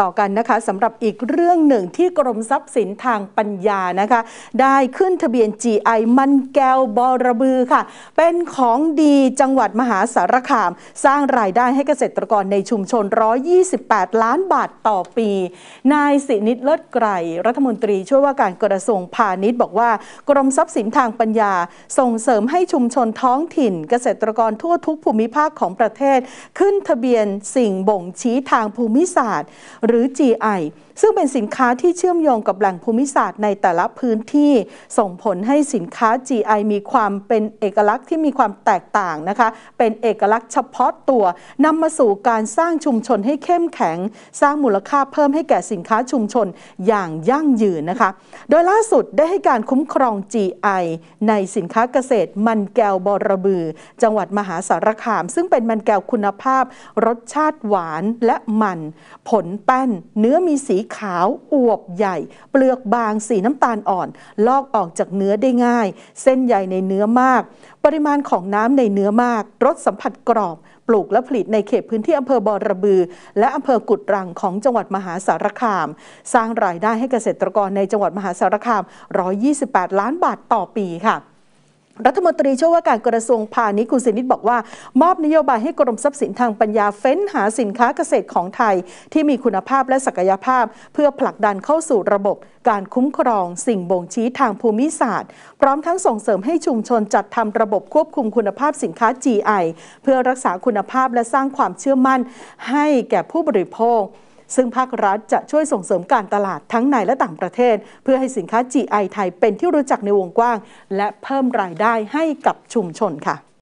ต่อกันนะคะสำหรับอีกเรื่องหนึ่งที่กรมทรัพย์สินทางปัญญานะคะ ได้ขึ้นทะเบียน GI มันแก้วบอระบือค่ะ เป็นของดีจังหวัดมหาสารคามสร้างรายได้ให้เกษตรกรในชุมชน 128 ล้านบาทต่อปี นายสินิดเลิศไกรรัฐมนตรีช่วยว่าการกระทรวงพาณิชย์ บอกว่า กรมทรัพย์สินทางปัญญาส่งเสริมให้ชุมชนท้องถิ่น เกษตรกรทั่วทุกภูมิภาคของประเทศ ขึ้นทะเบียนสิ่งบ่งชี้ทางภูมิศาสตร์หรือ GI ซึ่งเป็นสินค้าที่เชื่อมโยงกับแหล่งภูมิศาสตร์ในแต่ละพื้นที่ส่งผลให้สินค้า GI มีความเป็นเอกลักษณ์ที่มีความแตกต่างนะคะเป็นเอกลักษณ์เฉพาะตัวนำมาสู่การสร้างชุมชนให้เข้มแข็ง สร้างมูลค่าเพิ่มให้แก่สินค้าชุมชนอย่างยั่งยืนนะคะโดยล่าสุดได้ให้การคุ้มครอง GI ในสินค้าเกษตร มันแก้วบรบือ จังหวัดมหาสารคาม ซึ่งเป็นมันแก้วคุณภาพ รสชาติหวานและมันผลแป้นเนื้อมีสีขาว อวบใหญ่ เปลือกบางสีน้ำตาลอ่อน ลอกออกจากเนื้อได้ง่าย เส้นใยในเนื้อมาก ปริมาณของน้ำในเนื้อมากรสสัมผัสกรอบ ปลูกและผลิตในเขตพื้นที่อำเภอบอระบือ และอำเภอกุดรังของจังหวัดมหาสารคาม สร้างรายได้ให้เกษตรกรในจังหวัดมหาสารคาม128 ล้านบาทต่อปีค่ะรัฐมนตรีช่วยว่าการกระทรวงพาณิชย์คุณสินิดบอกว่า มอบนโยบายให้กรมทรัพย์สินทางปัญญาเฟ้นหาสินค้าเกษตรของไทย ที่มีคุณภาพและศักยภาพ เพื่อผลักดันเข้าสู่ระบบการคุ้มครองสิ่งบ่งชี้ทางภูมิศาสตร์ พร้อมทั้งส่งเสริมให้ชุมชนจัดทำระบบควบคุมคุณภาพสินค้า GI เพื่อรักษาคุณภาพและสร้างความเชื่อมั่น ให้แก่ผู้บริโภคซึ่งภาครัฐจะช่วยส่งเสริมการตลาดทั้งในและต่างประเทศ เพื่อให้สินค้า GI ไทยเป็นที่รู้จักในวงกว้าง และเพิ่มรายได้ให้กับชุมชนค่ะ